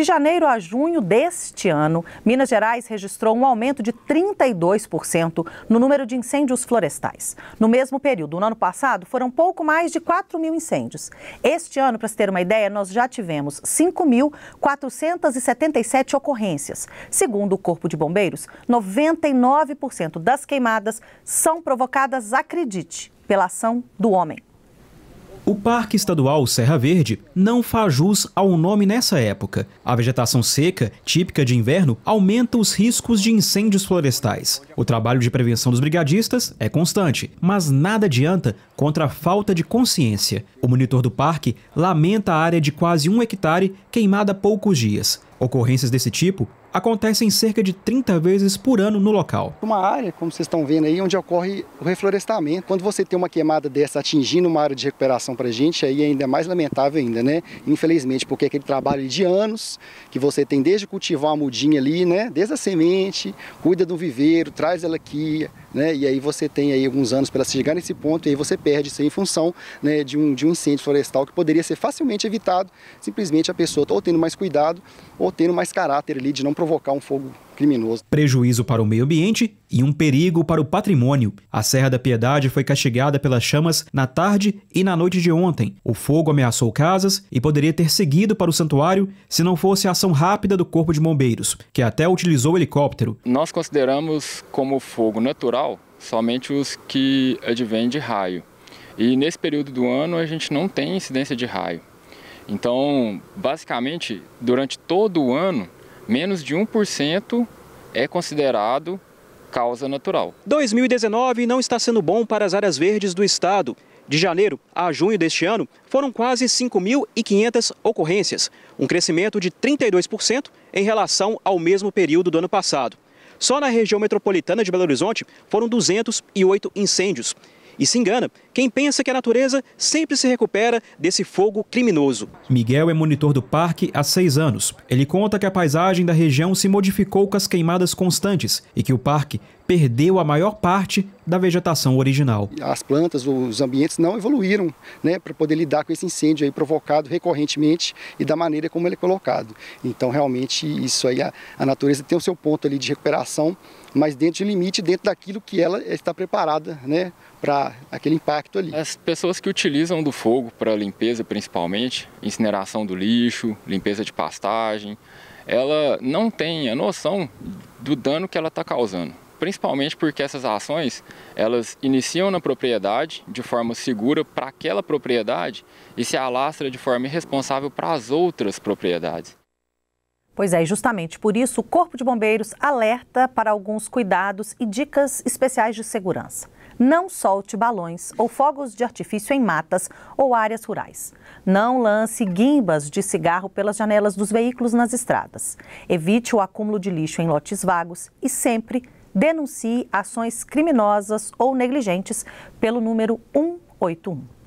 De janeiro a junho deste ano, Minas Gerais registrou um aumento de 32% no número de incêndios florestais. No mesmo período, no ano passado, foram pouco mais de 4 mil incêndios. Este ano, para se ter uma ideia, nós já tivemos 5.477 ocorrências. Segundo o Corpo de Bombeiros, 99% das queimadas são provocadas, acredite, pela ação do homem. O Parque Estadual Serra Verde não faz jus ao nome nessa época. A vegetação seca, típica de inverno, aumenta os riscos de incêndios florestais. O trabalho de prevenção dos brigadistas é constante, mas nada adianta contra a falta de consciência. O monitor do parque lamenta a área de quase um hectare queimada há poucos dias. Ocorrências desse tipo acontecem cerca de 30 vezes por ano no local. Uma área, como vocês estão vendo aí, onde ocorre o reflorestamento. Quando você tem uma queimada dessa atingindo uma área de recuperação para a gente, aí é ainda é mais lamentável ainda, né? Infelizmente, porque aquele trabalho de anos que você tem desde cultivar a mudinha ali, né? Desde a semente, cuida do viveiro, traz ela aqui, né? E aí você tem aí alguns anos para se chegar nesse ponto e aí você perde isso em função né, de, um, de um incêndio florestal que poderia ser facilmente evitado, simplesmente a pessoa tá ou tendo mais cuidado ou tendo mais caráter ali de não provocar um fogo criminoso. Prejuízo para o meio ambiente e um perigo para o patrimônio. A Serra da Piedade foi castigada pelas chamas na tarde e na noite de ontem. O fogo ameaçou casas e poderia ter seguido para o santuário se não fosse a ação rápida do Corpo de Bombeiros, que até utilizou o helicóptero. Nós consideramos como fogo natural somente os que advêm de raio. E nesse período do ano a gente não tem incidência de raio. Então, basicamente, durante todo o ano, menos de 1% é considerado causa natural. 2019 não está sendo bom para as áreas verdes do estado. De janeiro a junho deste ano, foram quase 5.500 ocorrências, um crescimento de 32% em relação ao mesmo período do ano passado. Só na região metropolitana de Belo Horizonte foram 208 incêndios. E se engana. Quem pensa que a natureza sempre se recupera desse fogo criminoso. Miguel é monitor do parque há seis anos. Ele conta que a paisagem da região se modificou com as queimadas constantes e que o parque perdeu a maior parte da vegetação original. As plantas, os ambientes não evoluíram né, para poder lidar com esse incêndio aí provocado recorrentemente e da maneira como ele é colocado. Então, realmente, isso aí, a, a natureza tem o seu ponto ali de recuperação, mas dentro de limite, dentro daquilo que ela está preparada né, para aquele impacto ali. As pessoas que utilizam do fogo para limpeza, principalmente, incineração do lixo, limpeza de pastagem, ela não tem a noção do dano que ela está causando principalmente porque essas ações elas iniciam na propriedade de forma segura para aquela propriedade e se alastra de forma irresponsável para as outras propriedades. Pois é, justamente por isso o Corpo de Bombeiros alerta para alguns cuidados e dicas especiais de segurança. Não solte balões ou fogos de artifício em matas ou áreas rurais. Não lance guimbas de cigarro pelas janelas dos veículos nas estradas. Evite o acúmulo de lixo em lotes vagos e sempre denuncie ações criminosas ou negligentes pelo número 181.